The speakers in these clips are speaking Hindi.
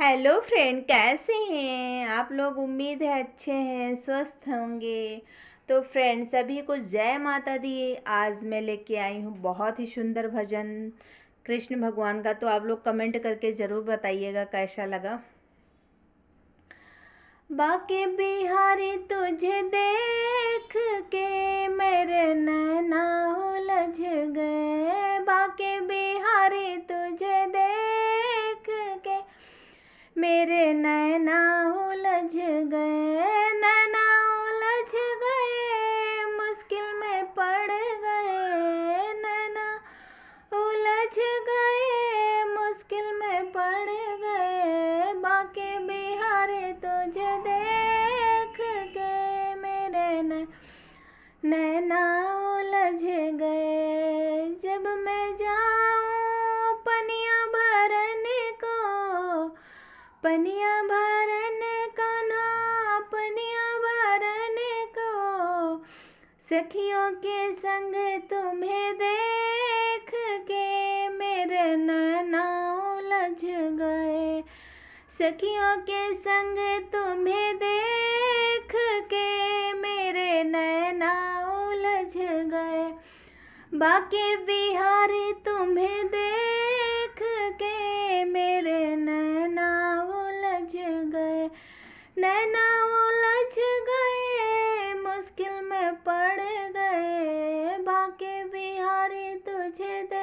हेलो फ्रेंड कैसे हैं आप लोग उम्मीद है अच्छे हैं स्वस्थ होंगे तो फ्रेंड सभी को जय माता दी आज मैं लेके आई हूँ बहुत ही सुंदर भजन कृष्ण भगवान का तो आप लोग कमेंट करके ज़रूर बताइएगा कैसा लगा बाकी बिहारी तुझे देख के मेरे मेरे नैना उलझ गए नैना उलझ गए मुश्किल में पड़ गए नैना उलझ गए मुश्किल में पड़ गए बाकी बिहारे तुझे देख के मेरे नैना उलझ गए सखियों के संग तुम्हें देख के मेरे नैना उलझ गए सखियों के संग तुम्हें देख के मेरे नैना उलझ गए बाकी बिहारी तुम्हें देख के मेरे नैना उलझ गए नैना उलझ गए मुश्किल में पड़ गए बाके बिहारी तुझे दे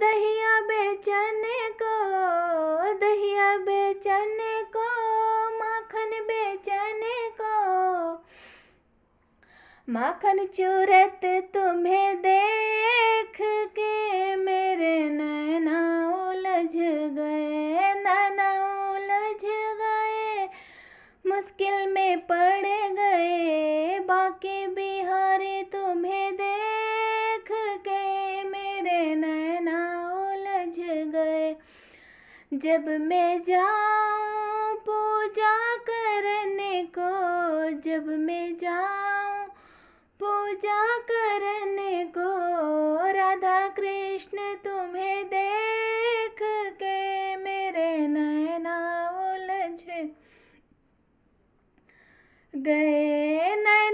दहिया बेचने को दहिया बेचने को माखन बेचने को माखन चूरत तुम्हें देख के मेरे नैना उलझ गए नैना जब मैं जाऊं पूजा करने को जब मैं जाऊं पूजा करने को राधा कृष्ण तुम्हें देख के मेरे नैना उलझ गए नैना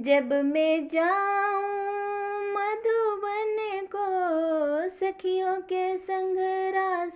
जब मैं जाऊं मधुबन को सखियों के संग रा